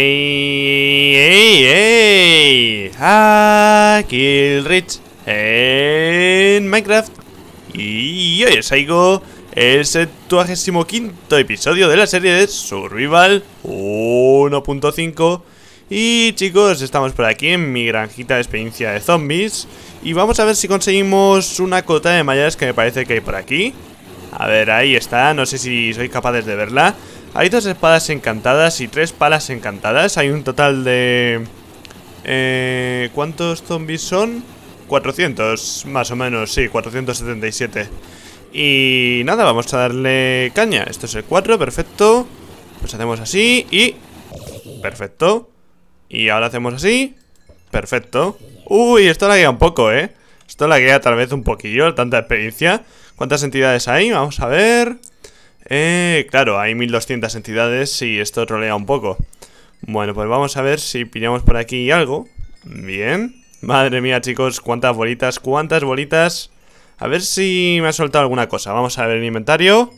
¡Ey! ¡Ey! ¡Ey! Kill Rich en Minecraft. Y hoy os traigo el 75 episodio de la serie de Survival 1.5. Y chicos, estamos por aquí en mi granjita de experiencia de zombies. Y vamos a ver si conseguimos una cota de mallas que me parece que hay por aquí. A ver, ahí está, no sé si sois capaz de verla hay dos espadas encantadas y tres palas encantadas. Hay un total de... Eh, ¿Cuántos zombies son? 400, más o menos, sí, 477. Y nada, vamos a darle caña. Esto es el 4, perfecto. Pues hacemos así y... Perfecto. Y ahora hacemos así. Perfecto. Uy, esto laguea un poco, ¿eh? Esto laguea tal vez un poquillo, tanta experiencia. ¿Cuántas entidades hay? Vamos a ver... Eh, claro, hay 1200 entidades y esto trolea un poco. Bueno, pues vamos a ver si pillamos por aquí algo. Bien. Madre mía, chicos, cuántas bolitas, cuántas bolitas. A ver si me ha soltado alguna cosa. Vamos a ver el inventario.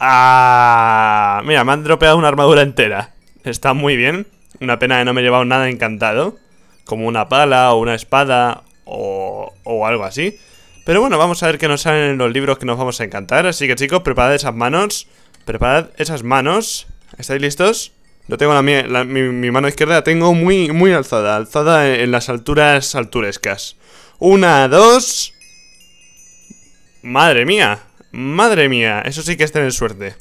Ah, mira, me han dropeado una armadura entera. Está muy bien. Una pena de no me he llevado nada encantado. Como una pala o una espada o, o algo así. Pero bueno, vamos a ver qué nos salen los libros que nos vamos a encantar. Así que chicos, preparad esas manos. Preparad esas manos. ¿Estáis listos? Yo tengo la, mi, mano izquierda, la tengo muy, muy alzada. Alzada en, las alturas alturescas. Una, dos... Madre mía. Madre mía. Eso sí que es tener suerte.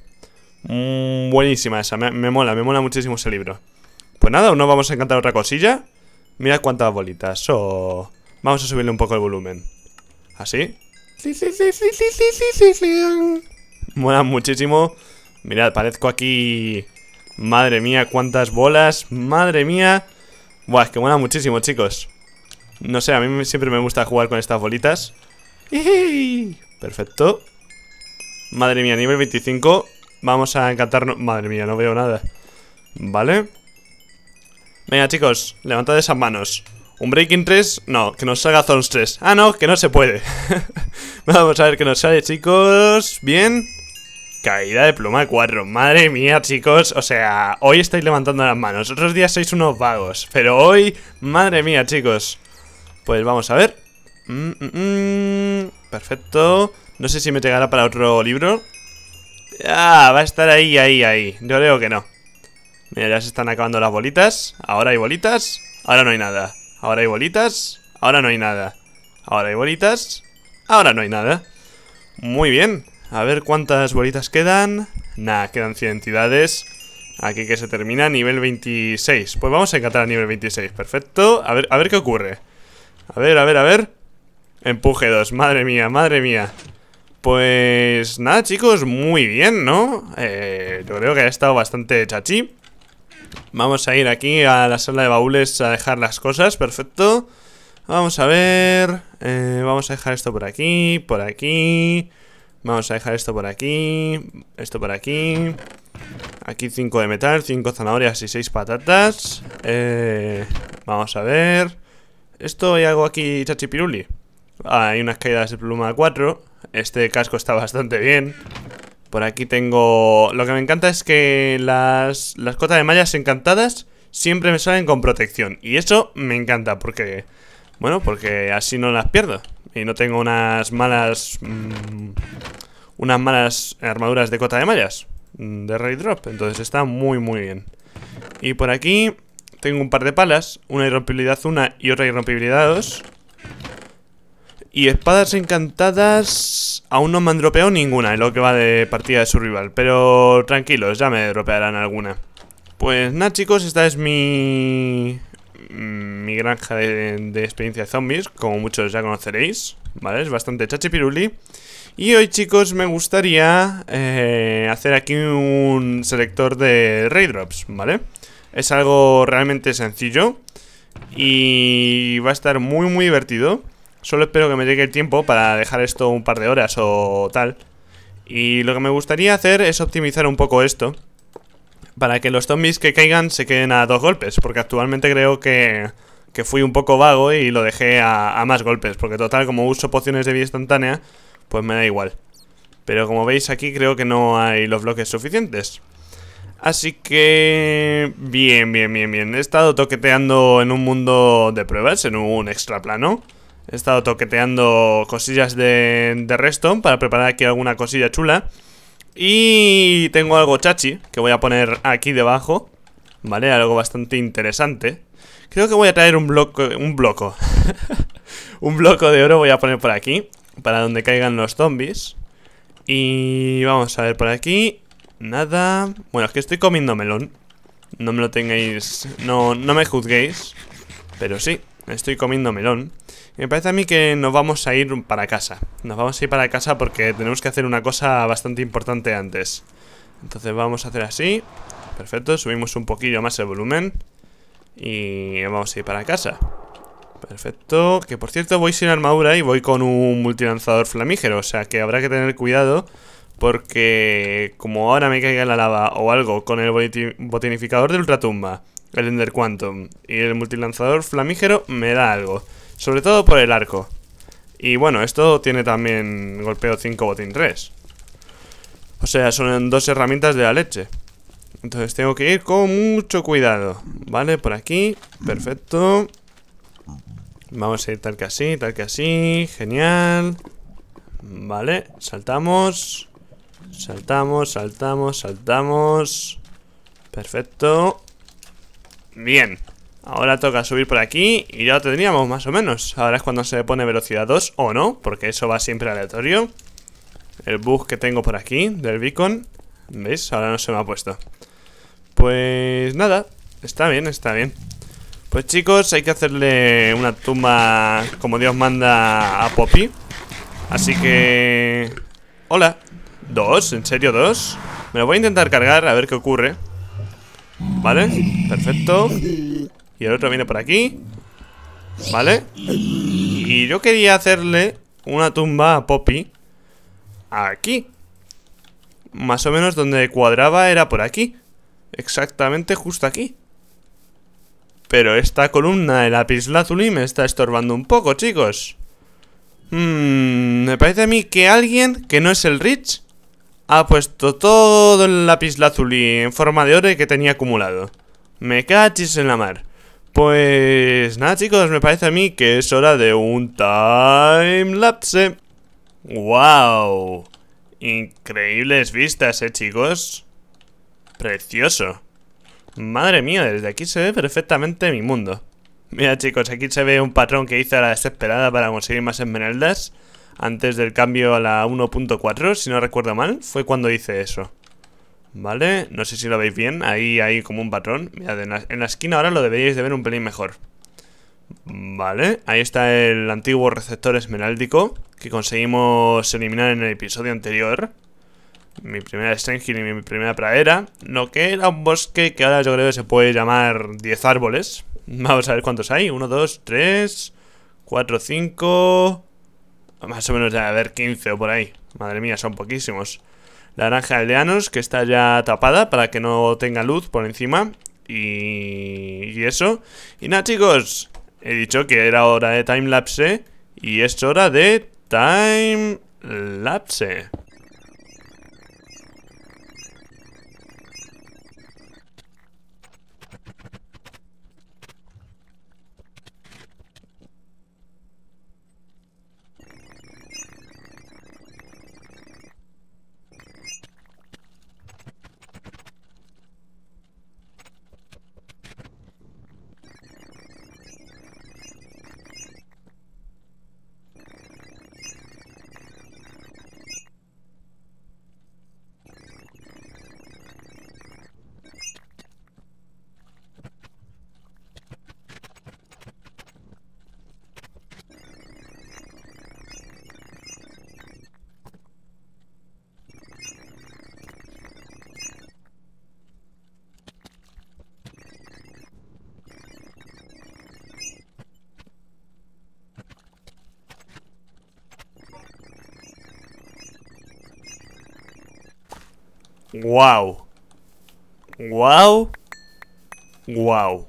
Mm, buenísima esa. Me, mola, me mola muchísimo ese libro. Pues nada, no vamos a encantar otra cosilla. Mira cuántas bolitas. Vamos a subirle un poco el volumen. Así. ¿Ah, sí, sí, sí, sí, sí, sí, sí Mola muchísimo. Mirad, parezco aquí... Madre mía, cuántas bolas. Madre mía. Buah, es que mola muchísimo, chicos. No sé, a mí siempre me gusta jugar con estas bolitas. Perfecto. Madre mía, nivel 25. Vamos a encantarnos... Madre mía, no veo nada. Vale. Venga, chicos, levantad esas manos. Un Breaking 3, no, que nos salga Zones 3 Ah, no, que no se puede Vamos a ver qué nos sale, chicos Bien Caída de pluma 4, madre mía, chicos O sea, hoy estáis levantando las manos Otros días sois unos vagos Pero hoy, madre mía, chicos Pues vamos a ver mm, mm, mm. Perfecto No sé si me llegará para otro libro Ah, va a estar ahí, ahí, ahí Yo creo que no Mira, ya se están acabando las bolitas Ahora hay bolitas Ahora no hay nada Ahora hay bolitas, ahora no hay nada. Ahora hay bolitas, ahora no hay nada. Muy bien, a ver cuántas bolitas quedan. nada, quedan 100 entidades. Aquí que se termina, nivel 26. Pues vamos a encantar a nivel 26, perfecto. A ver, a ver qué ocurre. A ver, a ver, a ver. Empuje 2, madre mía, madre mía. Pues nada, chicos, muy bien, ¿no? Eh, yo creo que ha estado bastante chachi. Vamos a ir aquí a la sala de baúles a dejar las cosas, perfecto. Vamos a ver... Eh, vamos a dejar esto por aquí, por aquí... Vamos a dejar esto por aquí, esto por aquí... Aquí 5 de metal, 5 zanahorias y seis patatas. Eh, vamos a ver. Esto hay algo aquí, chachipiruli. hay unas caídas de pluma 4. Este casco está bastante bien. Por aquí tengo... Lo que me encanta es que las, las cotas de mallas encantadas siempre me salen con protección. Y eso me encanta porque... Bueno, porque así no las pierdo. Y no tengo unas malas... Mm, unas malas armaduras de cota de mallas. Mm, de Ray Drop. Entonces está muy, muy bien. Y por aquí tengo un par de palas. Una irrompibilidad 1 y otra irrompibilidad 2. Y espadas encantadas aún no me han dropeado ninguna en lo que va de partida de su rival. Pero tranquilos, ya me dropearán alguna. Pues nada chicos, esta es mi... Mi granja de, experiencia de zombies, como muchos ya conoceréis. ¿Vale? Es bastante chachipiruli. Y hoy chicos me gustaría eh, hacer aquí un selector de raidrops, ¿vale? Es algo realmente sencillo y va a estar muy muy divertido. Solo espero que me llegue el tiempo para dejar esto un par de horas o tal. Y lo que me gustaría hacer es optimizar un poco esto. Para que los zombies que caigan se queden a dos golpes. Porque actualmente creo que, que fui un poco vago y lo dejé a, más golpes. Porque total, como uso pociones de vida instantánea, pues me da igual. Pero como veis aquí creo que no hay los bloques suficientes. Así que... Bien, bien, bien, bien. He estado toqueteando en un mundo de pruebas, en un extra plano. He estado toqueteando cosillas de, de Reston para preparar aquí alguna cosilla chula. Y tengo algo chachi que voy a poner aquí debajo. ¿Vale? Algo bastante interesante. Creo que voy a traer un bloco... Un bloco. un bloco de oro voy a poner por aquí. Para donde caigan los zombies. Y vamos a ver por aquí. Nada. Bueno, es que estoy comiendo melón. No me lo tengáis... No, no me juzguéis. Pero sí, estoy comiendo melón. Me parece a mí que nos vamos a ir para casa. Nos vamos a ir para casa porque tenemos que hacer una cosa bastante importante antes. Entonces vamos a hacer así. Perfecto, subimos un poquillo más el volumen. Y vamos a ir para casa. Perfecto, que por cierto voy sin armadura y voy con un multilanzador flamígero, o sea que habrá que tener cuidado porque como ahora me caiga la lava o algo con el botinificador de ultratumba, el Ender Quantum y el multilanzador flamígero me da algo. Sobre todo por el arco. Y bueno, esto tiene también golpeo 5, botín 3. O sea, son dos herramientas de la leche. Entonces tengo que ir con mucho cuidado. Vale, por aquí. Perfecto. Vamos a ir tal que así, tal que así. Genial. Vale, saltamos. Saltamos, saltamos, saltamos. Perfecto. Bien. Ahora toca subir por aquí y ya lo tendríamos más o menos. Ahora es cuando se pone velocidad 2 o no, porque eso va siempre aleatorio. El bug que tengo por aquí del beacon. ¿Veis? Ahora no se me ha puesto. Pues nada, está bien, está bien. Pues chicos, hay que hacerle una tumba como Dios manda a Poppy. Así que... Hola. ¿Dos? ¿En serio dos? Me lo voy a intentar cargar a ver qué ocurre. Vale, perfecto. Y el otro viene por aquí. ¿Vale? Y yo quería hacerle una tumba a Poppy. Aquí. Más o menos donde cuadraba era por aquí. Exactamente justo aquí. Pero esta columna de lazuli me está estorbando un poco, chicos. Hmm, me parece a mí que alguien que no es el Rich ha puesto todo el lazuli en forma de oro que tenía acumulado. Me cachis en la mar. Pues nada chicos, me parece a mí que es hora de un time lapse. ¡Wow! Increíbles vistas, eh chicos. Precioso. Madre mía, desde aquí se ve perfectamente mi mundo. Mira chicos, aquí se ve un patrón que hice a la desesperada para conseguir más esmeraldas. Antes del cambio a la 1.4, si no recuerdo mal, fue cuando hice eso. ¿vale? No sé si lo veis bien, ahí hay como un patrón. en la, esquina ahora lo deberíais de ver un pelín mejor. Vale, ahí está el antiguo receptor esmeráldico que conseguimos eliminar en el episodio anterior. Mi primera stranger y mi primera pradera. No que era un bosque que ahora yo creo que se puede llamar 10 árboles. Vamos a ver cuántos hay. 1, 2, 3, 4, 5... Más o menos A haber 15 o por ahí. Madre mía, son poquísimos la naranja de Leanos que está ya tapada para que no tenga luz por encima y, y eso. Y nada chicos, he dicho que era hora de time lapse y es hora de time lapse. Wow. Wow. Wow.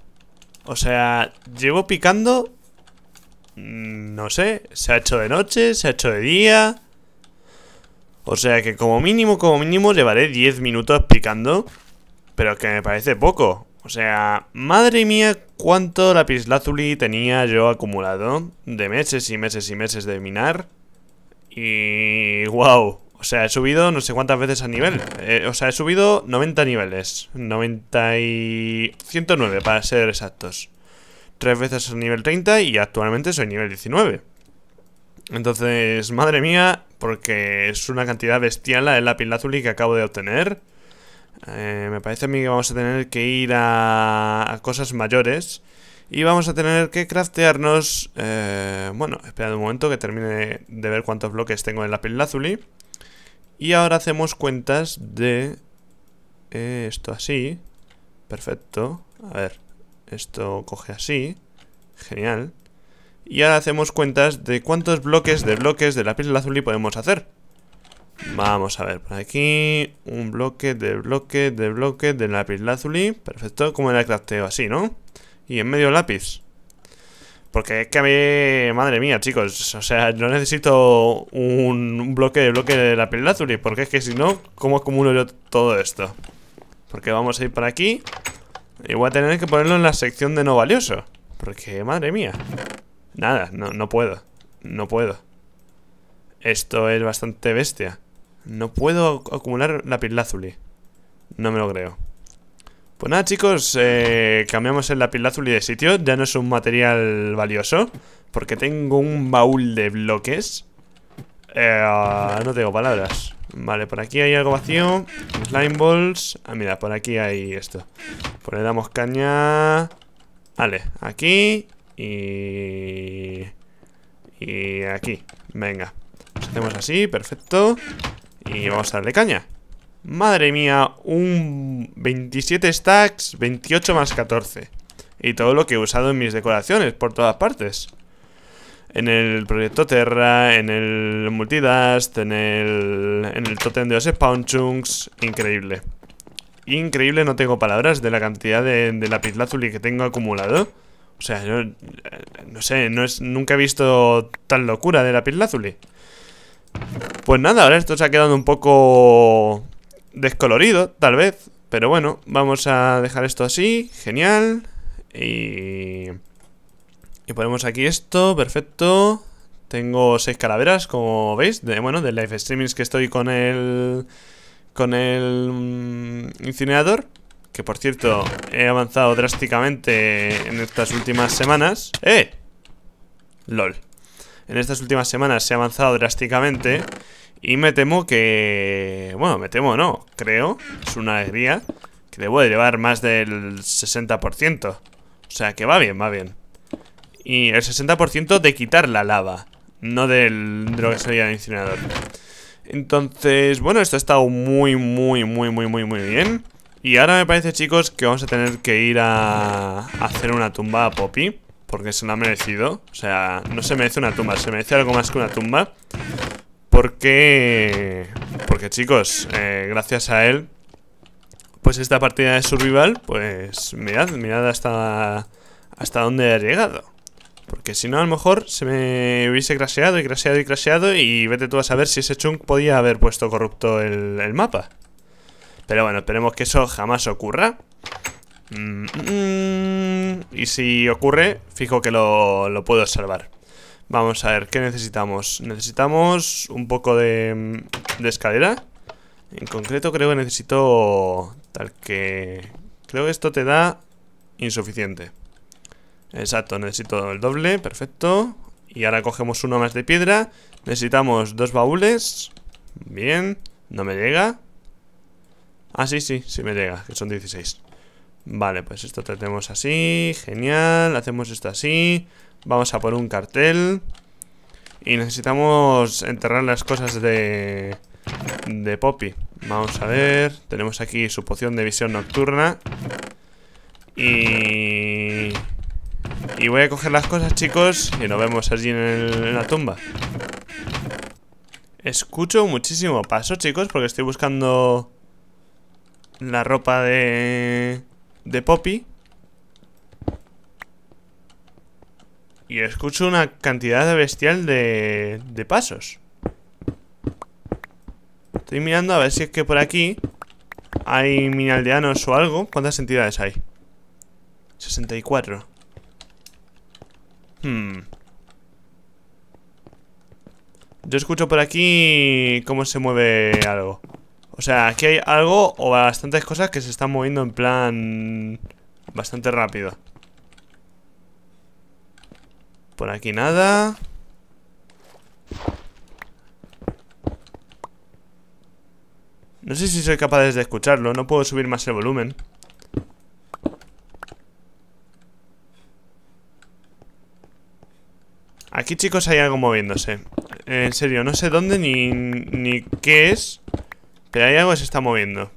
O sea, llevo picando... Mm, no sé, se ha hecho de noche, se ha hecho de día... O sea que como mínimo, como mínimo, llevaré 10 minutos picando. Pero que me parece poco. O sea, madre mía, cuánto lapislázuli tenía yo acumulado. De meses y meses y meses de minar. Y... wow o sea, he subido no sé cuántas veces a nivel. Eh, o sea, he subido 90 niveles. 90 y... 109 para ser exactos. Tres veces al nivel 30 y actualmente soy nivel 19. Entonces, madre mía, porque es una cantidad bestial la del lápiz lazuli que acabo de obtener. Eh, me parece a mí que vamos a tener que ir a, cosas mayores. Y vamos a tener que craftearnos... Eh, bueno, esperad un momento que termine de ver cuántos bloques tengo en la lazuli y ahora hacemos cuentas de eh, esto así. Perfecto. A ver, esto coge así. Genial. Y ahora hacemos cuentas de cuántos bloques de bloques de lápiz lazuli podemos hacer. Vamos a ver, por aquí un bloque de bloque de bloque de lápiz lazuli. Perfecto, como era el crafteo así, ¿no? Y en medio lápiz. Porque es que a mí, madre mía, chicos, o sea, no necesito un, bloque de bloque de la porque es que si no, ¿cómo acumulo yo todo esto? Porque vamos a ir por aquí y voy a tener que ponerlo en la sección de no valioso. Porque, madre mía, nada, no, no puedo, no puedo. Esto es bastante bestia. No puedo acumular la pirlazuli. No me lo creo. Pues nada chicos, eh, cambiamos el y de sitio, ya no es un material valioso, porque tengo un baúl de bloques. Eh, no tengo palabras. Vale, por aquí hay algo vacío, slime balls, ah mira, por aquí hay esto. Pues le damos caña... Vale, aquí y... Y aquí, venga. Pues hacemos así, perfecto. Y vamos a darle caña. Madre mía, un 27 stacks, 28 más 14. Y todo lo que he usado en mis decoraciones, por todas partes. En el proyecto Terra, en el Multidust, en el, en el totem de los spawn Increíble. Increíble, no tengo palabras de la cantidad de, de lazuli que tengo acumulado. O sea, yo, eh, no sé, no es, nunca he visto tal locura de lazuli. Pues nada, ahora esto se ha quedado un poco descolorido, tal vez. Pero bueno, vamos a dejar esto así. Genial. Y... Y ponemos aquí esto, perfecto. Tengo seis calaveras, como veis. De, bueno, de live streamings que estoy con el... Con el mm, incinerador. Que por cierto, he avanzado drásticamente en estas últimas semanas. ¡Eh! LOL. En estas últimas semanas se ha avanzado drásticamente. Y me temo que... Bueno, me temo no, creo. Es una alegría que debo de llevar más del 60%. O sea, que va bien, va bien. Y el 60% de quitar la lava, no del, de lo que incinerador. Entonces, bueno, esto ha estado muy, muy, muy, muy, muy, muy bien. Y ahora me parece, chicos, que vamos a tener que ir a hacer una tumba a Poppy. Porque se lo ha merecido. O sea, no se merece una tumba, se merece algo más que una tumba. Porque, porque chicos, eh, gracias a él, pues esta partida de survival, pues mirad, mirad hasta, hasta dónde ha llegado. Porque si no, a lo mejor se me hubiese crasheado y crasheado y crasheado y vete tú a saber si ese chunk podía haber puesto corrupto el, mapa. Pero bueno, esperemos que eso jamás ocurra. Mm, mm, mm. y si ocurre, fijo que lo, lo puedo salvar. Vamos a ver, ¿qué necesitamos? Necesitamos un poco de, de escalera. En concreto creo que necesito tal que... Creo que esto te da insuficiente. Exacto, necesito el doble, perfecto. Y ahora cogemos uno más de piedra. Necesitamos dos baúles. Bien, no me llega. Ah, sí, sí, sí me llega, que son 16. Vale, pues esto tratemos así, genial, hacemos esto así, Vamos a por un cartel. Y necesitamos enterrar las cosas de, de Poppy. Vamos a ver. Tenemos aquí su poción de visión nocturna. Y... Y voy a coger las cosas, chicos. Y nos vemos allí en, en la tumba. Escucho muchísimo paso, chicos, porque estoy buscando la ropa de... De Poppy. Y escucho una cantidad bestial de, de pasos. Estoy mirando a ver si es que por aquí hay minialdeanos o algo. ¿Cuántas entidades hay? 64. Hmm. Yo escucho por aquí cómo se mueve algo. O sea, aquí hay algo o bastantes cosas que se están moviendo en plan bastante rápido. Por aquí nada. No sé si soy capaz de escucharlo. No puedo subir más el volumen. Aquí, chicos, hay algo moviéndose. En serio, no sé dónde ni, ni qué es. Pero hay algo que se está moviendo.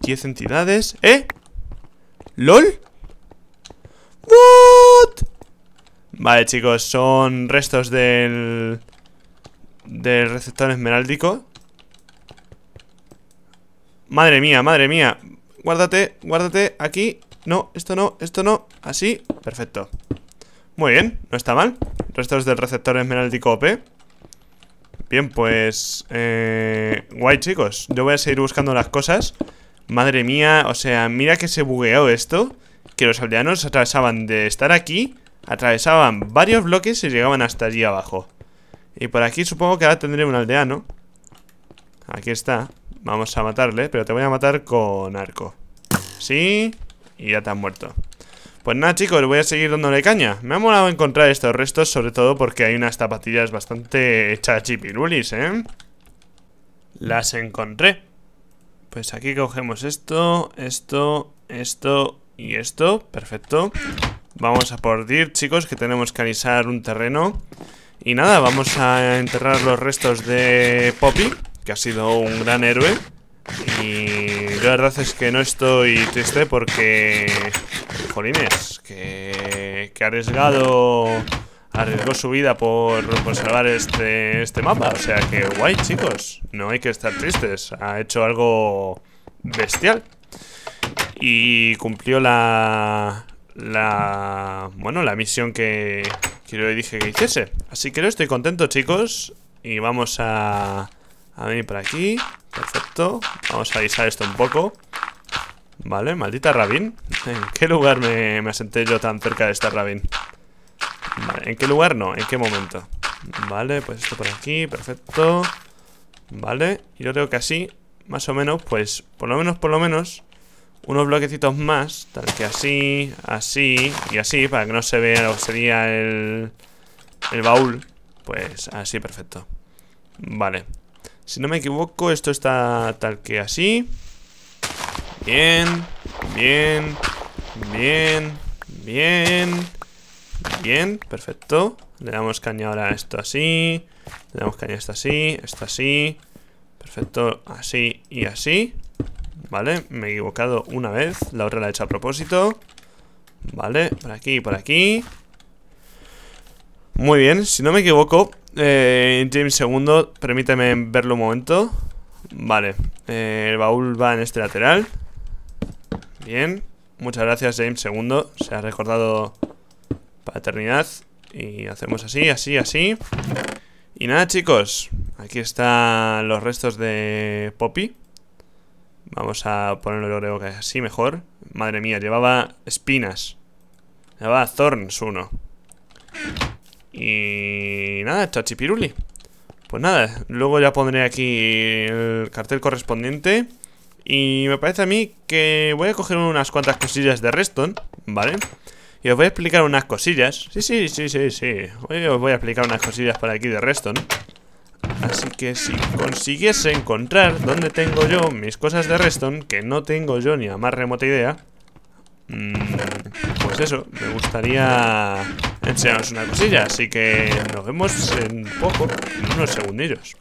10 entidades. ¿Eh? ¿LOL? Vale, chicos, son restos del... Del receptor esmeráldico Madre mía, madre mía Guárdate, guárdate, aquí No, esto no, esto no, así Perfecto Muy bien, no está mal Restos del receptor esmeráldico OP Bien, pues... Eh, guay, chicos Yo voy a seguir buscando las cosas Madre mía, o sea, mira que se bugueó esto que los aldeanos atravesaban de estar aquí, atravesaban varios bloques y llegaban hasta allí abajo. Y por aquí supongo que ahora tendré un aldeano. Aquí está. Vamos a matarle, pero te voy a matar con arco. Sí, y ya te han muerto. Pues nada chicos, voy a seguir dándole caña Me ha molado encontrar estos restos, sobre todo porque hay unas zapatillas bastante chachipirulis, ¿eh? Las encontré Pues aquí cogemos esto, esto, esto y esto, perfecto. Vamos a por dir, chicos, que tenemos que alisar un terreno. Y nada, vamos a enterrar los restos de Poppy, que ha sido un gran héroe. Y la verdad es que no estoy triste porque... Jolines, que, que arriesgado... Arriesgó su vida por, por, salvar este, este mapa. O sea que guay, chicos. No hay que estar tristes. Ha hecho algo bestial y cumplió la, la bueno, la misión que, que le dije que hiciese. Así que yo estoy contento, chicos. Y vamos a, a venir por aquí. Perfecto. Vamos a avisar esto un poco. Vale, maldita Rabin. ¿En qué lugar me, me asenté yo tan cerca de esta Rabin? Vale, ¿en qué lugar no? ¿En qué momento? Vale, pues esto por aquí, perfecto. Vale, y yo creo que así, más o menos, pues, por lo menos, por lo menos, unos bloquecitos más, tal que así, así y así, para que no se vea lo que sería el, el baúl. Pues así, perfecto. Vale. Si no me equivoco, esto está tal que así. Bien, bien, bien, bien, bien, perfecto. Le damos caña ahora a esto así, le damos caña a esto así, esto así, perfecto, así y así. Vale, me he equivocado una vez. La otra la he hecho a propósito. Vale, por aquí, por aquí. Muy bien, si no me equivoco, eh, James II, permíteme verlo un momento. Vale, eh, el baúl va en este lateral. Bien, muchas gracias James II, se ha recordado para eternidad. Y hacemos así, así, así. Y nada chicos, aquí están los restos de Poppy. Vamos a ponerlo creo que así mejor. Madre mía, llevaba espinas. Llevaba thorns uno. Y nada, chachipiruli. Pues nada, luego ya pondré aquí el cartel correspondiente. Y me parece a mí que voy a coger unas cuantas cosillas de Reston, ¿vale? Y os voy a explicar unas cosillas. Sí, sí, sí, sí, sí. Hoy os voy a explicar unas cosillas para aquí de Reston. Así que si consiguiese encontrar dónde tengo yo mis cosas de Reston, que no tengo yo ni la más remota idea, mm, pues eso, me gustaría enseñaros una cosilla. Así que nos vemos en poco, en unos segundillos.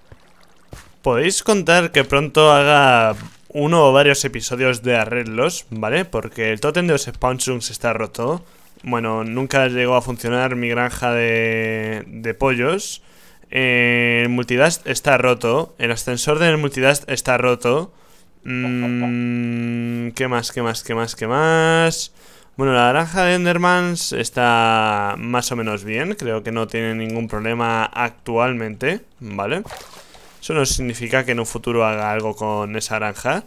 Podéis contar que pronto haga uno o varios episodios de arreglos, ¿vale? Porque el tótem de los Spawnchunks está roto. Bueno, nunca llegó a funcionar mi granja de pollos el multidast está roto. El ascensor del multidast está roto. Mm, ¿Qué más? ¿Qué más? ¿Qué más? ¿Qué más? Bueno, la naranja de Endermans está más o menos bien. Creo que no tiene ningún problema actualmente, ¿vale? Eso no significa que en un futuro haga algo con esa naranja.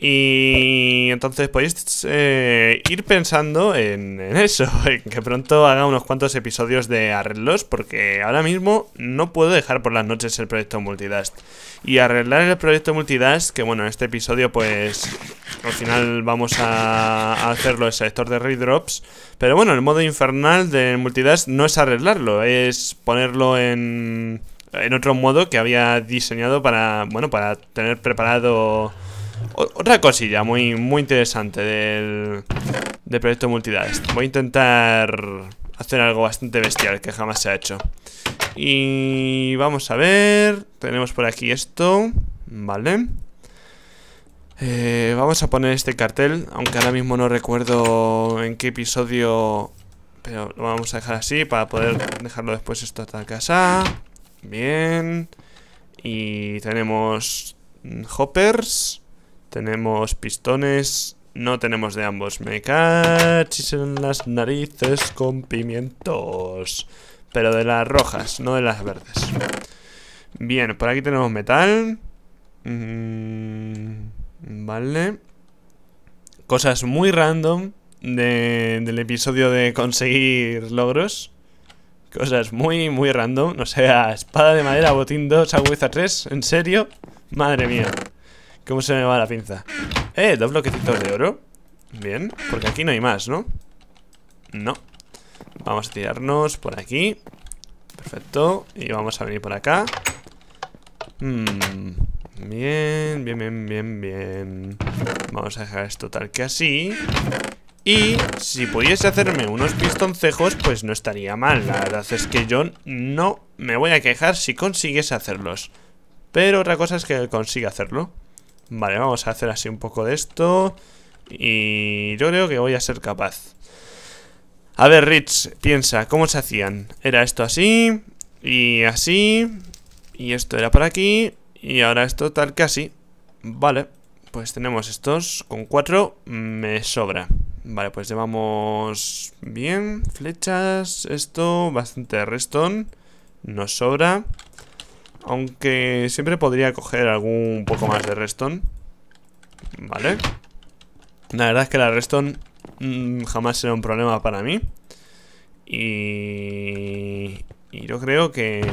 Y entonces podéis pues, eh, ir pensando en, eso, en que pronto haga unos cuantos episodios de arreglos, porque ahora mismo no puedo dejar por las noches el proyecto Multidast. Y arreglar el proyecto Multidast, que bueno, en este episodio pues al final vamos a hacerlo el sector de drops pero bueno, el modo infernal de Multidast no es arreglarlo, es ponerlo en, en otro modo que había diseñado para, bueno, para tener preparado otra cosilla muy, muy interesante del, del proyecto Multidust Voy a intentar hacer algo bastante bestial que jamás se ha hecho. Y vamos a ver. Tenemos por aquí esto. Vale. Eh, vamos a poner este cartel, aunque ahora mismo no recuerdo en qué episodio... Pero lo vamos a dejar así para poder dejarlo después esto hasta casa. Bien. Y tenemos hoppers. Tenemos pistones. No tenemos de ambos. Me cachis en las narices con pimientos. Pero de las rojas, no de las verdes. Bien, por aquí tenemos metal. Mm, vale. Cosas muy random del episodio de conseguir logros. Cosas muy, muy random. O sea, espada de madera, botín 2, agüiza 3. ¿En serio? Madre mía. ¿Cómo se me va la pinza? Eh, dos bloquecitos de oro Bien, porque aquí no hay más, ¿no? No Vamos a tirarnos por aquí Perfecto Y vamos a venir por acá mm, Bien, bien, bien, bien, bien Vamos a dejar esto tal que así Y si pudiese hacerme unos pistoncejos Pues no estaría mal La verdad es que yo no me voy a quejar si consigues hacerlos Pero otra cosa es que consiga hacerlo Vale, vamos a hacer así un poco de esto. Y yo creo que voy a ser capaz. A ver, Rich, piensa, ¿cómo se hacían? Era esto así, y así, y esto era por aquí, y ahora esto tal que así. Vale, pues tenemos estos, con cuatro me sobra. Vale, pues llevamos bien, flechas, esto, bastante restón, nos sobra. Aunque siempre podría coger algún poco más de redstone Vale La verdad es que la redstone mm, jamás será un problema para mí Y... Y yo creo que...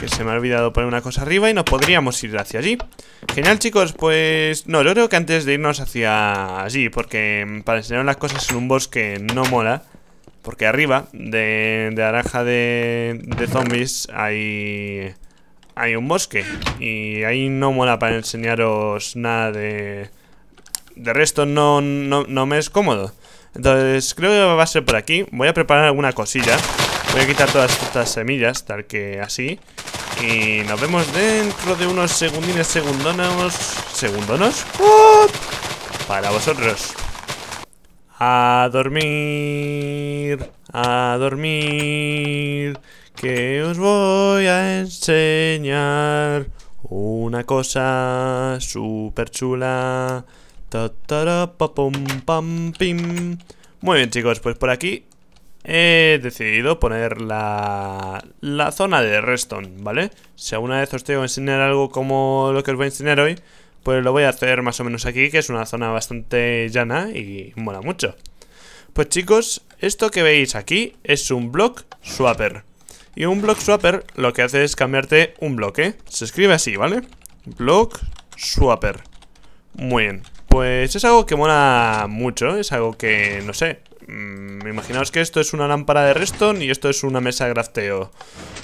Que se me ha olvidado poner una cosa arriba y nos podríamos ir hacia allí Genial chicos, pues... No, yo creo que antes de irnos hacia allí Porque mm, para enseñar las cosas en un bosque no mola porque arriba de, de naranja de, zombies hay, hay un bosque. Y ahí no mola para enseñaros nada de... De resto no, no, me es cómodo. Entonces creo que va a ser por aquí. Voy a preparar alguna cosilla. Voy a quitar todas estas semillas, tal que así. Y nos vemos dentro de unos segundines, segundonos... ¿Segundonos? ¡oh! Para vosotros. A dormir, a dormir, que os voy a enseñar una cosa súper chula. pim. Muy bien chicos, pues por aquí he decidido poner la, la zona de Reston, ¿vale? Si alguna vez os tengo que enseñar algo como lo que os voy a enseñar hoy, pues lo voy a hacer más o menos aquí, que es una zona bastante llana y mola mucho. Pues chicos, esto que veis aquí es un block swapper. Y un block swapper lo que hace es cambiarte un bloque. Se escribe así, ¿vale? Block swapper. Muy bien. Pues es algo que mola mucho, es algo que, no sé, Mm, imaginaos que esto es una lámpara de redstone y esto es una mesa de grafteo.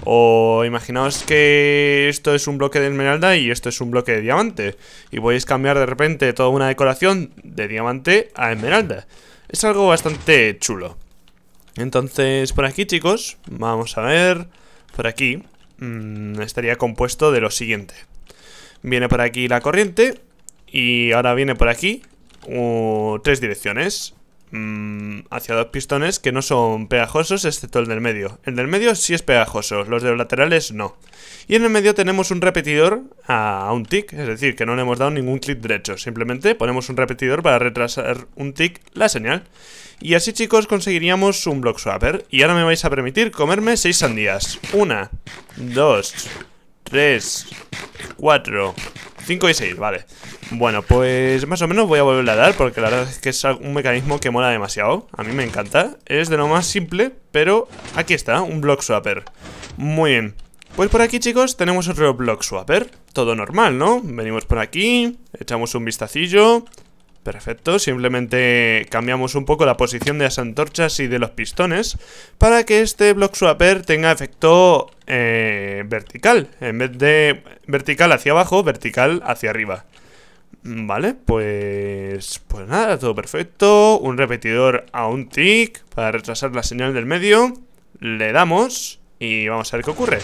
O imaginaos que esto es un bloque de esmeralda y esto es un bloque de diamante. Y podéis cambiar de repente toda una decoración de diamante a esmeralda. Es algo bastante chulo. Entonces, por aquí, chicos, vamos a ver. Por aquí mm, estaría compuesto de lo siguiente. Viene por aquí la corriente y ahora viene por aquí tres direcciones. Mm, hacia dos pistones que no son pegajosos, excepto el del medio. El del medio sí es pegajoso, los de los laterales no. Y en el medio tenemos un repetidor a, un tick, es decir, que no le hemos dado ningún clic derecho. Simplemente ponemos un repetidor para retrasar un tick la señal. Y así, chicos, conseguiríamos un block swapper. Y ahora me vais a permitir comerme seis sandías. Una, dos... 3, 4, 5 y 6, vale Bueno, pues más o menos voy a volver a dar Porque la verdad es que es un mecanismo que mola demasiado A mí me encanta Es de lo más simple, pero aquí está, un block swapper Muy bien pues por aquí chicos tenemos otro block swapper, todo normal, ¿no? Venimos por aquí, echamos un vistacillo, Perfecto, simplemente cambiamos un poco la posición de las antorchas y de los pistones para que este block swapper tenga efecto eh, vertical, en vez de vertical hacia abajo, vertical hacia arriba. Vale, pues, pues nada, todo perfecto, un repetidor a un tick para retrasar la señal del medio, le damos y vamos a ver qué ocurre.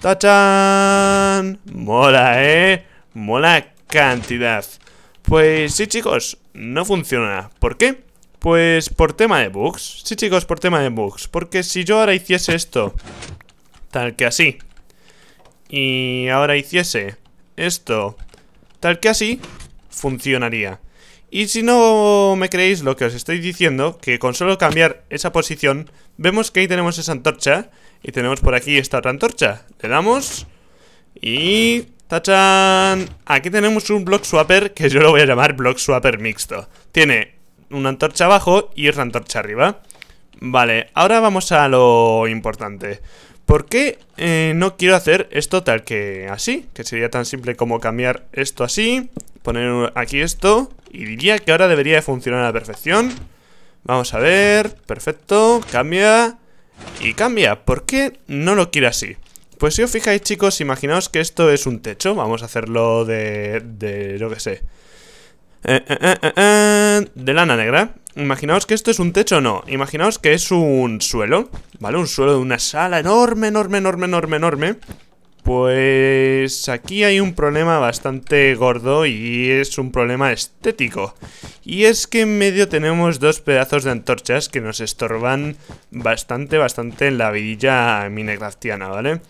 ¡Tachán! Mola, ¿eh? Mola cantidad. Pues sí, chicos, no funciona. ¿Por qué? Pues por tema de bugs. Sí, chicos, por tema de bugs. Porque si yo ahora hiciese esto, tal que así, y ahora hiciese esto, tal que así, funcionaría. Y si no me creéis lo que os estoy diciendo, que con solo cambiar esa posición, vemos que ahí tenemos esa antorcha, y tenemos por aquí esta otra antorcha. Le damos, y Aquí tenemos un block swapper que yo lo voy a llamar block swapper mixto. Tiene una antorcha abajo y otra antorcha arriba. Vale, ahora vamos a lo importante. ¿Por qué eh, no quiero hacer esto tal que así? Que sería tan simple como cambiar esto así, poner aquí esto, y diría que ahora debería de funcionar a la perfección. Vamos a ver, perfecto, cambia y cambia. ¿Por qué no lo quiero así? Pues si os fijáis, chicos, imaginaos que esto es un techo. Vamos a hacerlo de. de. yo que sé. Eh, eh, eh, de lana negra. Imaginaos que esto es un techo, no. Imaginaos que es un suelo, ¿vale? Un suelo de una sala enorme, enorme, enorme, enorme, enorme. Pues aquí hay un problema bastante gordo y es un problema estético. Y es que en medio tenemos dos pedazos de antorchas que nos estorban bastante, bastante en la vidilla minecraftiana, ¿vale? vale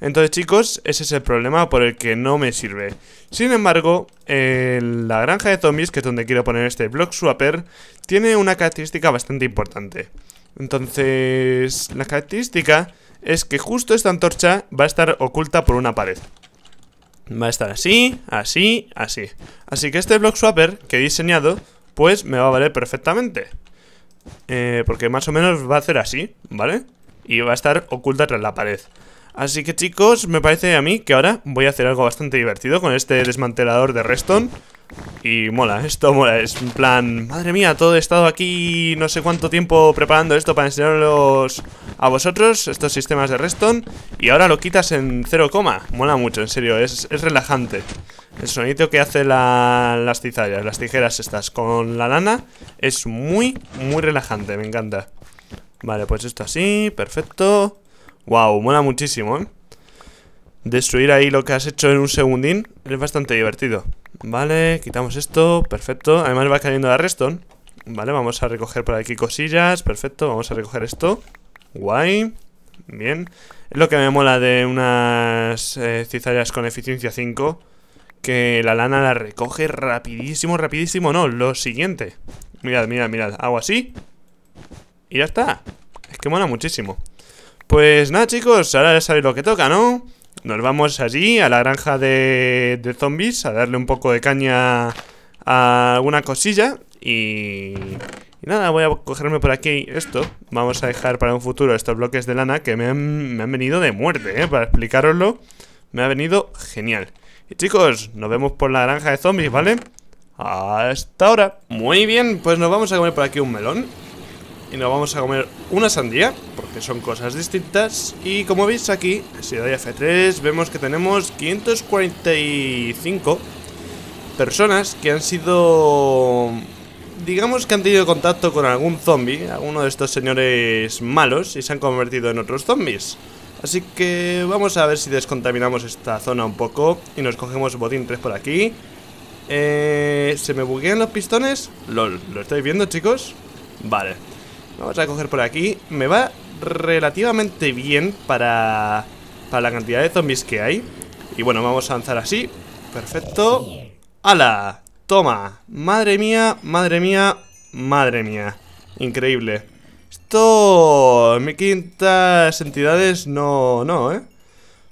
entonces chicos, ese es el problema por el que no me sirve. Sin embargo, la granja de zombies, que es donde quiero poner este block swapper, tiene una característica bastante importante. Entonces, la característica es que justo esta antorcha va a estar oculta por una pared. Va a estar así, así, así. Así que este block swapper que he diseñado, pues me va a valer perfectamente. Eh, porque más o menos va a hacer así, ¿vale? Y va a estar oculta tras la pared. Así que chicos, me parece a mí que ahora voy a hacer algo bastante divertido con este desmantelador de Reston Y mola, esto mola, es un plan... Madre mía, todo he estado aquí no sé cuánto tiempo preparando esto para enseñarlos a vosotros, estos sistemas de Reston Y ahora lo quitas en 0, mola mucho, en serio, es, relajante El sonido que hace las cizallas, las tijeras estas con la lana es muy, muy relajante, me encanta Vale, pues esto así, perfecto Wow, mola muchísimo, ¿eh? Destruir ahí lo que has hecho en un segundín es bastante divertido. Vale, quitamos esto, perfecto. Además va cayendo la redstone. Vale, vamos a recoger por aquí cosillas, perfecto. Vamos a recoger esto. Guay. Bien. Es lo que me mola de unas eh, cizallas con eficiencia 5. Que la lana la recoge rapidísimo, rapidísimo. No, lo siguiente. Mirad, mirad, mirad. Hago así. Y ya está. Es que mola muchísimo. Pues nada, chicos, ahora ya sabéis lo que toca, ¿no? Nos vamos allí, a la granja de, zombies, a darle un poco de caña a alguna cosilla. Y, nada, voy a cogerme por aquí esto. Vamos a dejar para un futuro estos bloques de lana que me han, me han venido de muerte, ¿eh? Para explicaroslo, me ha venido genial. Y chicos, nos vemos por la granja de zombies, ¿vale? Hasta ahora. Muy bien, pues nos vamos a comer por aquí un melón y nos vamos a comer una sandía, porque son cosas distintas. Y como veis aquí, si doy F3, vemos que tenemos 545 personas que han sido... Digamos que han tenido contacto con algún zombie, alguno de estos señores malos, y se han convertido en otros zombies. Así que vamos a ver si descontaminamos esta zona un poco y nos cogemos botín 3 por aquí. Eh, ¿Se me buguean los pistones? ¿lo estáis viendo chicos? Vale, Vamos a coger por aquí. Me va relativamente bien para, para la cantidad de zombies que hay. Y bueno, vamos a lanzar así. Perfecto. ¡Hala! Toma. Madre mía, madre mía, madre mía. Increíble. Esto... 1500 entidades no... No, ¿eh?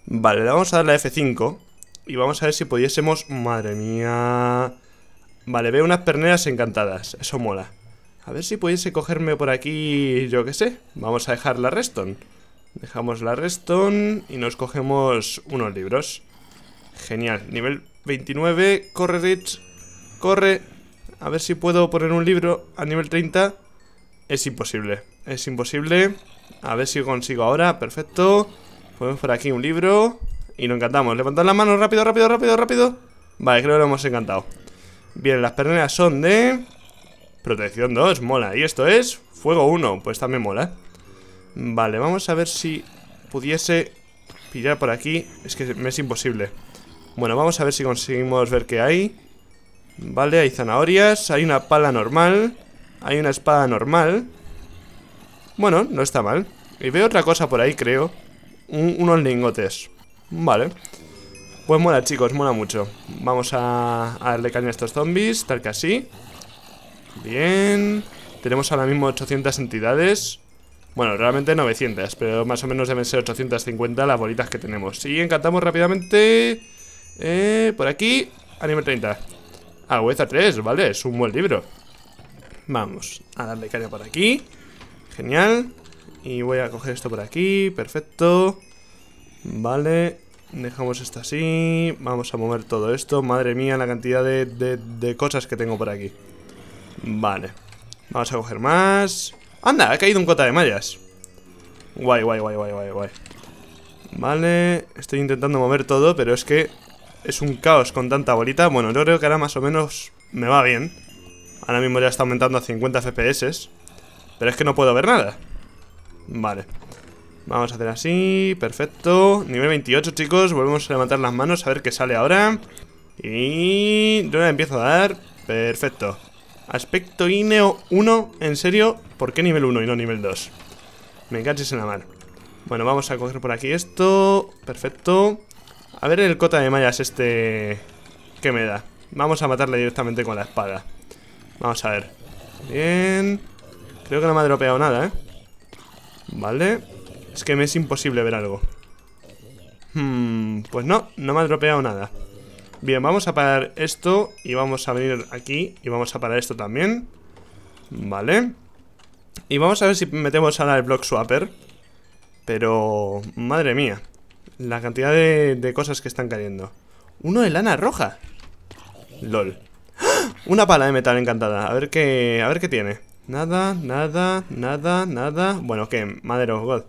Vale, le vamos a dar la F5. Y vamos a ver si pudiésemos... Madre mía... Vale, veo unas perneras encantadas. Eso mola. A ver si pudiese cogerme por aquí, yo qué sé. Vamos a dejar la Reston. Dejamos la Reston y nos cogemos unos libros. Genial. Nivel 29. Corre, Rich. Corre. A ver si puedo poner un libro a nivel 30. Es imposible. Es imposible. A ver si consigo ahora. Perfecto. Ponemos por aquí un libro. Y lo encantamos. Levantad la mano. Rápido, rápido, rápido, rápido. Vale, creo que lo hemos encantado. Bien, las perneras son de... Protección 2, mola. Y esto es fuego 1, pues también mola. Vale, vamos a ver si pudiese pillar por aquí. Es que me es imposible. Bueno, vamos a ver si conseguimos ver qué hay. Vale, hay zanahorias, hay una pala normal, hay una espada normal. Bueno, no está mal. Y veo otra cosa por ahí, creo. unos lingotes. Vale. Pues mola, chicos, mola mucho. Vamos a, a darle caña a estos zombies, tal que así. Bien. Tenemos ahora mismo 800 entidades. Bueno, realmente 900, pero más o menos deben ser 850 las bolitas que tenemos. Si, encantamos rápidamente... Eh, por aquí, a nivel 30. Agüeza 3, vale, es un buen libro. Vamos a darle caña por aquí. Genial. Y voy a coger esto por aquí, perfecto. Vale, dejamos esto así. Vamos a mover todo esto. Madre mía, la cantidad de, de cosas que tengo por aquí. Vale Vamos a coger más Anda, ha caído un cota de mallas Guay, guay, guay, guay, guay, guay Vale Estoy intentando mover todo, pero es que Es un caos con tanta bolita Bueno, yo creo que ahora más o menos me va bien Ahora mismo ya está aumentando a 50 FPS Pero es que no puedo ver nada Vale Vamos a hacer así, perfecto Nivel 28, chicos, volvemos a levantar las manos A ver qué sale ahora Y... Yo le empiezo a dar, perfecto Aspecto Ineo 1, en serio, ¿por qué nivel 1 y no nivel 2? Me enganches en la mano Bueno, vamos a coger por aquí esto Perfecto A ver el cota de mallas este que me da Vamos a matarle directamente con la espada Vamos a ver Bien Creo que no me ha dropeado nada, ¿eh? Vale Es que me es imposible ver algo Hmm, pues no, no me ha dropeado nada Bien, vamos a parar esto y vamos a venir aquí y vamos a parar esto también. Vale. Y vamos a ver si metemos ahora el block swapper. Pero... Madre mía. La cantidad de, cosas que están cayendo. Uno de lana roja. LOL. ¡Ah! Una pala de metal encantada. A ver qué... A ver qué tiene. Nada, nada, nada, nada. Bueno, ¿qué? Madero, God.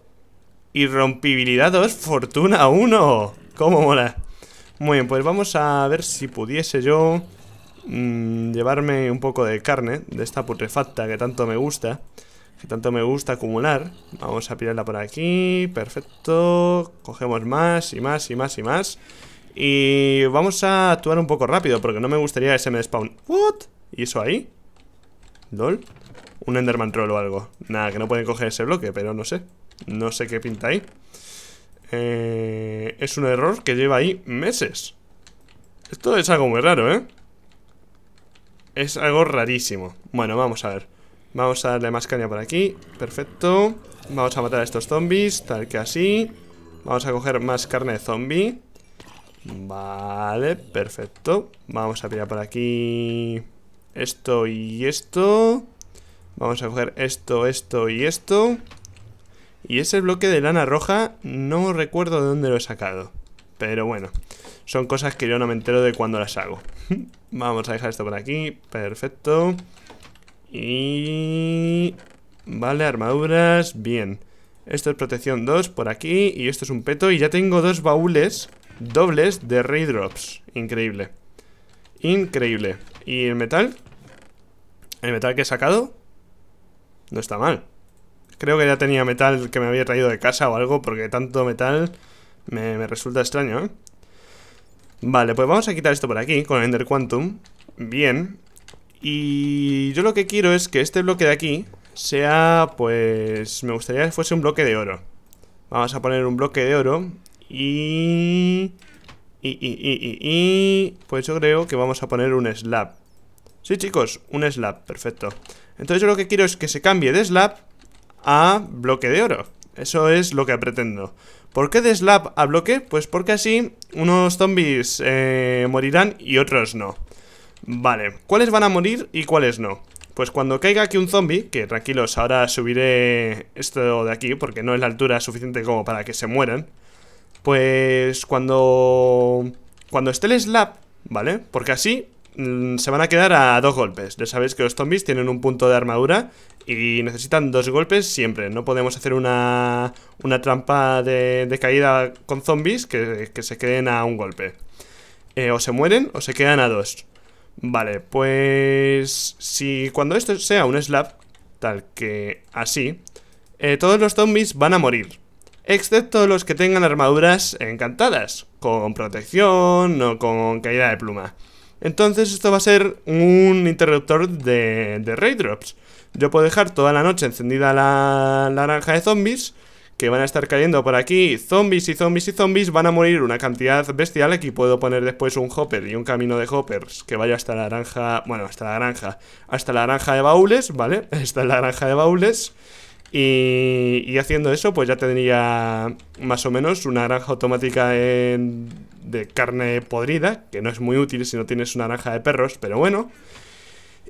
Irrompibilidad 2, fortuna 1. ¿Cómo mola? Muy bien, pues vamos a ver si pudiese yo mm, llevarme un poco de carne, de esta putrefacta que tanto me gusta, que tanto me gusta acumular. Vamos a pillarla por aquí, perfecto, cogemos más y más y más y más. Y vamos a actuar un poco rápido, porque no me gustaría ese se me spawn... ¿What? ¿Y eso ahí? ¿Dol? Un Enderman Troll o algo. Nada, que no pueden coger ese bloque, pero no sé. No sé qué pinta ahí. Eh, es un error que lleva ahí meses. Esto es algo muy raro, ¿eh? Es algo rarísimo. Bueno, vamos a ver. Vamos a darle más caña por aquí. Perfecto. Vamos a matar a estos zombies, tal que así. Vamos a coger más carne de zombie. Vale, perfecto. Vamos a pillar por aquí esto y esto. Vamos a coger esto, esto y esto. Y ese bloque de lana roja no recuerdo de dónde lo he sacado. Pero bueno, son cosas que yo no me entero de cuando las hago. Vamos a dejar esto por aquí. Perfecto. Y... Vale, armaduras. Bien. Esto es protección 2 por aquí. Y esto es un peto. Y ya tengo dos baúles dobles de drops Increíble. Increíble. ¿Y el metal? El metal que he sacado no está mal. Creo que ya tenía metal que me había traído de casa o algo, porque tanto metal me, resulta extraño, ¿eh? Vale, pues vamos a quitar esto por aquí, con el Ender Quantum. Bien. Y yo lo que quiero es que este bloque de aquí sea, pues... Me gustaría que fuese un bloque de oro. Vamos a poner un bloque de oro. Y... Y, y, y, y, Pues yo creo que vamos a poner un slab. Sí, chicos, un slab, perfecto. Entonces yo lo que quiero es que se cambie de slab a bloque de oro. Eso es lo que pretendo. ¿Por qué de slab a bloque? Pues porque así unos zombies eh, morirán y otros no. Vale, ¿cuáles van a morir y cuáles no? Pues cuando caiga aquí un zombie, que tranquilos, ahora subiré esto de aquí porque no es la altura suficiente como para que se mueran. Pues cuando... Cuando esté el slab, ¿vale? Porque así Mm, se van a quedar a dos golpes. Ya sabéis que los zombies tienen un punto de armadura y necesitan dos golpes siempre. No podemos hacer una, una trampa de, caída con zombies que, se queden a un golpe. Eh, o se mueren o se quedan a dos. Vale, pues si cuando esto sea un slap tal que así, eh, todos los zombies van a morir. Excepto los que tengan armaduras encantadas, con protección o con caída de pluma. Entonces esto va a ser un interruptor de, de raindrops. Yo puedo dejar toda la noche encendida la, naranja de zombies, que van a estar cayendo por aquí zombies y zombies y zombies, van a morir una cantidad bestial. Aquí puedo poner después un hopper y un camino de hoppers que vaya hasta la naranja. bueno, hasta la granja, hasta la granja de baúles, ¿vale? Hasta la granja de baúles. Y, y haciendo eso, pues ya tendría más o menos una granja automática en de carne podrida, que no es muy útil si no tienes una granja de perros, pero bueno.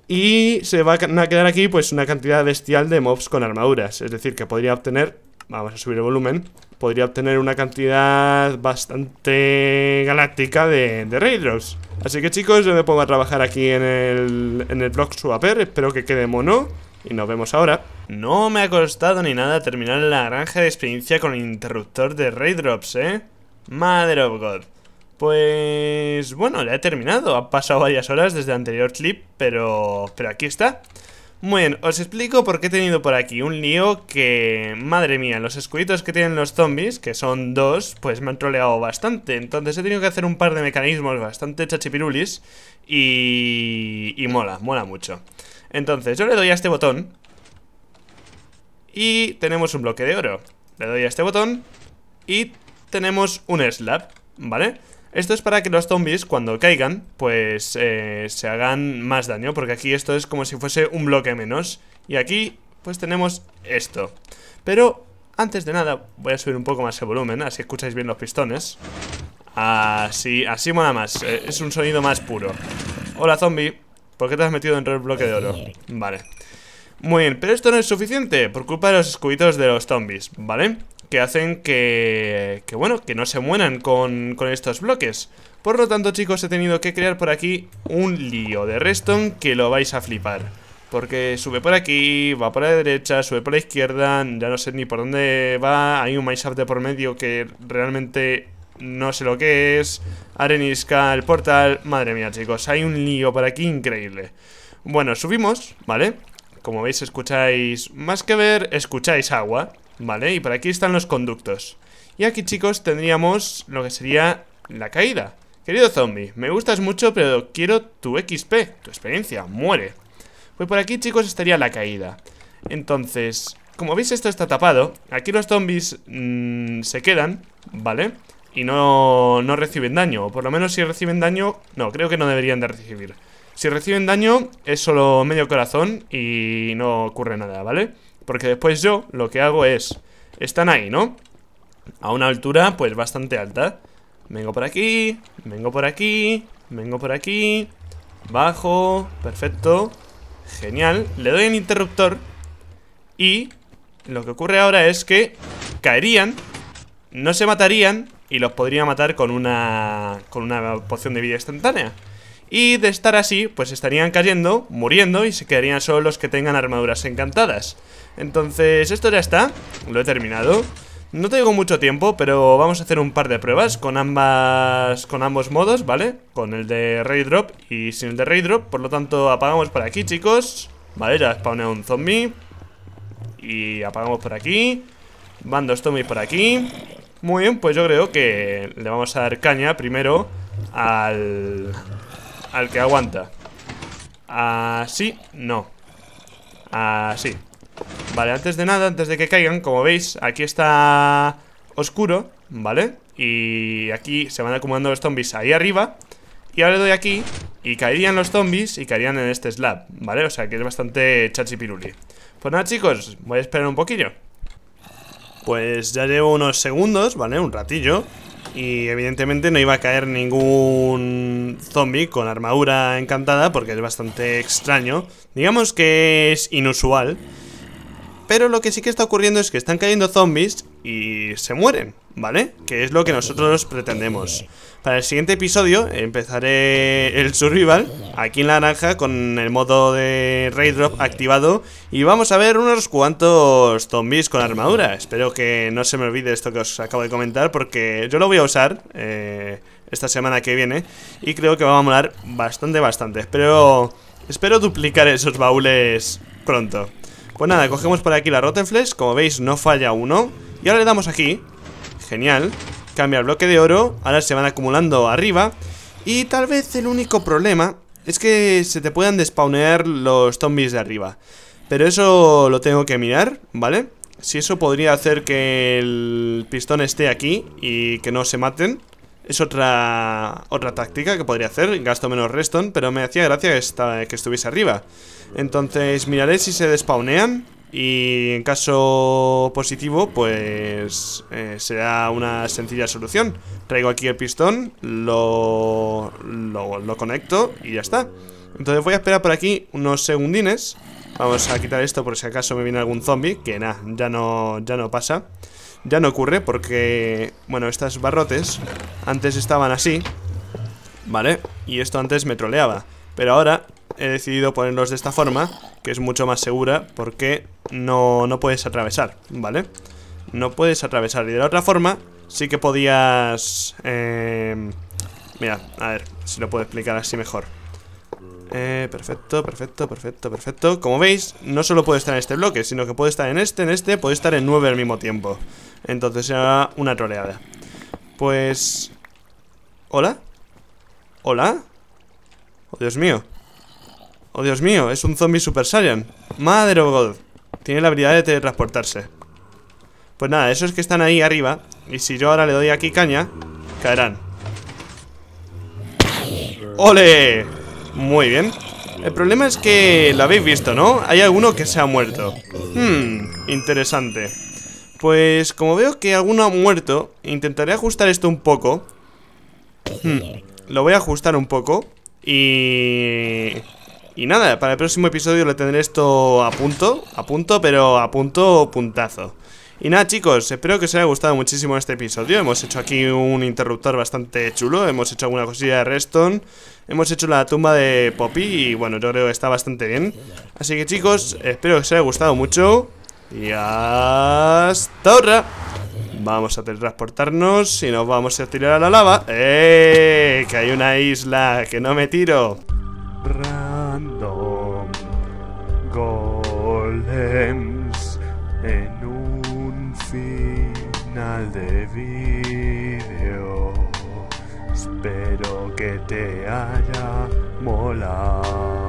Y se va a quedar aquí pues una cantidad bestial de mobs con armaduras, es decir, que podría obtener, vamos a subir el volumen, podría obtener una cantidad bastante galáctica de, de Así que chicos, yo me pongo a trabajar aquí en el, en el blog swapper, espero que quede mono y nos vemos ahora. No me ha costado ni nada terminar la granja de experiencia con interruptor de raindrops, ¿eh? Madre of God. Pues bueno, ya he terminado. Ha pasado varias horas desde el anterior clip, pero, pero aquí está. Muy bien, os explico por qué he tenido por aquí un lío que... Madre mía, los escuditos que tienen los zombies, que son dos, pues me han troleado bastante. Entonces he tenido que hacer un par de mecanismos bastante chachipirulis y... y mola, mola mucho. Entonces yo le doy a este botón y tenemos un bloque de oro. Le doy a este botón y tenemos un slab, ¿vale? Esto es para que los zombies, cuando caigan, pues eh, se hagan más daño, porque aquí esto es como si fuese un bloque menos. Y aquí, pues tenemos esto. Pero, antes de nada, voy a subir un poco más el volumen, así escucháis bien los pistones. Así, así mola más, eh, es un sonido más puro. Hola zombie, ¿por qué te has metido en el bloque de oro? Vale. Muy bien, pero esto no es suficiente, por culpa de los escuditos de los zombies, ¿vale? que hacen que, que bueno, que no se mueran con, estos bloques. Por lo tanto, chicos, he tenido que crear por aquí un lío de redstone que lo vais a flipar. Porque sube por aquí, va por la derecha, sube por la izquierda, ya no sé ni por dónde va. Hay un up de por medio que realmente no sé lo que es. Arenisca, el portal... Madre mía, chicos, hay un lío por aquí increíble. Bueno, subimos, ¿vale? Como veis, escucháis... Más que ver, escucháis agua. Vale, y por aquí están los conductos Y aquí chicos tendríamos lo que sería la caída Querido zombie, me gustas mucho pero quiero tu XP, tu experiencia, muere Pues por aquí chicos estaría la caída Entonces, como veis esto está tapado Aquí los zombies mm, se quedan, ¿vale? Y no, no reciben daño, o por lo menos si reciben daño No, creo que no deberían de recibir si reciben daño, es solo medio corazón y no ocurre nada, ¿vale? Porque después yo lo que hago es... Están ahí, ¿no? A una altura, pues, bastante alta Vengo por aquí, vengo por aquí, vengo por aquí Bajo, perfecto Genial, le doy el interruptor Y lo que ocurre ahora es que caerían No se matarían y los podría matar con una, con una poción de vida instantánea y de estar así, pues estarían cayendo, muriendo y se quedarían solo los que tengan armaduras encantadas. Entonces, esto ya está, lo he terminado No tengo mucho tiempo, pero vamos a hacer un par de pruebas con ambas con ambos modos, ¿vale? Con el de Raidrop y sin el de Raidrop Por lo tanto, apagamos por aquí, chicos Vale, ya spawné un zombie Y apagamos por aquí Van dos zombies por aquí Muy bien, pues yo creo que le vamos a dar caña primero al... Al que aguanta Así, no Así Vale, antes de nada, antes de que caigan, como veis, aquí está oscuro, ¿vale? Y aquí se van acumulando los zombies ahí arriba Y ahora le doy aquí y caerían los zombies y caerían en este slab, ¿vale? O sea que es bastante chachipiruli Pues nada chicos, voy a esperar un poquillo Pues ya llevo unos segundos, ¿vale? Un ratillo y evidentemente no iba a caer ningún zombie con armadura encantada porque es bastante extraño. Digamos que es inusual pero lo que sí que está ocurriendo es que están cayendo zombies y se mueren, ¿vale? Que es lo que nosotros pretendemos. Para el siguiente episodio empezaré el survival aquí en la naranja con el modo de drop activado y vamos a ver unos cuantos zombies con armadura. Espero que no se me olvide esto que os acabo de comentar porque yo lo voy a usar eh, esta semana que viene y creo que va a molar bastante, bastante. Pero. espero duplicar esos baúles pronto. Pues nada, cogemos por aquí la Rotten Flesh, Como veis, no falla uno Y ahora le damos aquí Genial Cambia el bloque de oro Ahora se van acumulando arriba Y tal vez el único problema Es que se te puedan despawnear los zombies de arriba Pero eso lo tengo que mirar, ¿vale? Si eso podría hacer que el pistón esté aquí Y que no se maten es otra, otra táctica que podría hacer, gasto menos reston, pero me hacía gracia que estuviese arriba. Entonces miraré si se despawnean y en caso positivo, pues eh, será una sencilla solución. Traigo aquí el pistón, lo, lo, conecto y ya está. Entonces voy a esperar por aquí unos segundines. Vamos a quitar esto por si acaso me viene algún zombie, que nada, ya no, ya no pasa. Ya no ocurre porque, bueno, estas barrotes antes estaban así, ¿vale? Y esto antes me troleaba. Pero ahora he decidido ponerlos de esta forma, que es mucho más segura porque no, no puedes atravesar, ¿vale? No puedes atravesar. Y de la otra forma sí que podías... Em, mira, a ver si lo puedo explicar así mejor. Eh, perfecto, perfecto, perfecto, perfecto Como veis, no solo puede estar en este bloque Sino que puede estar en este, en este Puede estar en nueve al mismo tiempo Entonces será una troleada Pues... ¿Hola? ¿Hola? Oh, Dios mío Oh, Dios mío, es un zombie super saiyan Madre of God Tiene la habilidad de teletransportarse Pues nada, esos que están ahí arriba Y si yo ahora le doy aquí caña Caerán ¡Ole! Muy bien El problema es que lo habéis visto, ¿no? Hay alguno que se ha muerto Hmm, interesante Pues como veo que alguno ha muerto Intentaré ajustar esto un poco hmm, Lo voy a ajustar un poco y... Y nada, para el próximo episodio le tendré esto a punto, a punto, pero a punto puntazo. Y nada chicos, espero que os haya gustado muchísimo este episodio Hemos hecho aquí un interruptor bastante chulo Hemos hecho alguna cosilla de Reston Hemos hecho la tumba de Poppy Y bueno, yo creo que está bastante bien Así que chicos, espero que os haya gustado mucho y hasta ahora. Vamos a teletransportarnos y nos vamos a tirar a la lava. ¡Eh! Que hay una isla que no me tiro. Random Golems en un final de vídeo. Espero que te haya molado.